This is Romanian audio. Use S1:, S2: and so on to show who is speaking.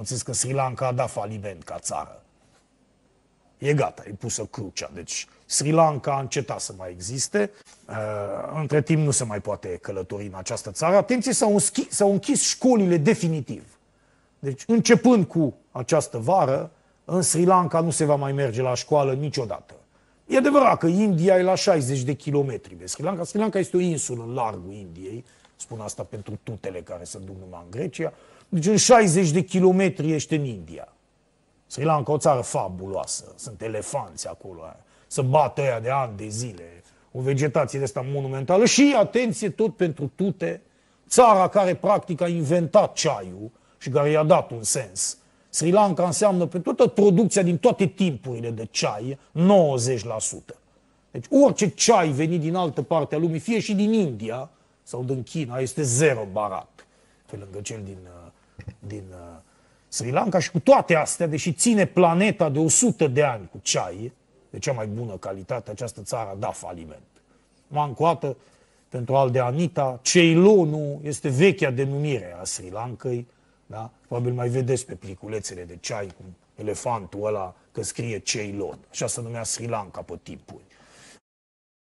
S1: Am zis că Sri Lanka a dat faliment ca țară. E gata, e pusă crucea. Deci Sri Lanka a încetat să mai existe. Uh, între timp nu se mai poate călători în această țară. Atenție, s-au, închis, s-au închis școlile definitiv. Deci începând cu această vară, în Sri Lanka nu se va mai merge la școală niciodată. E adevărat că India e la 60 de kilometri de Sri Lanka. Sri Lanka este o insulă în largul Indiei, Spun asta pentru tutele care se duc numai în Grecia. Deci în 60 de kilometri ești în India. Sri Lanka, o țară fabuloasă. Sunt elefanți acolo. Să bată aia de ani de zile. O vegetație de asta monumentală. Și, atenție, tot pentru tute, țara care practic a inventat ceaiul și care i-a dat un sens. Sri Lanka înseamnă pe toată producția din toate timpurile de ceai 90%. Deci orice ceai venit din altă parte a lumii, fie și din India, sau din China este zero barat, pe lângă cel din, uh, din uh, Sri Lanka și cu toate astea, deși ține planeta de 100 de ani cu ceai, de cea mai bună calitate, această țară a da dat faliment. Mancoată, pentru al de Anita, Ceilonul este vechea denumire a Sri Lankai, da? Probabil mai vedeți pe pliculețele de ceai cu elefantul ăla că scrie Ceylon. Așa se numea Sri Lanka pe timpuri.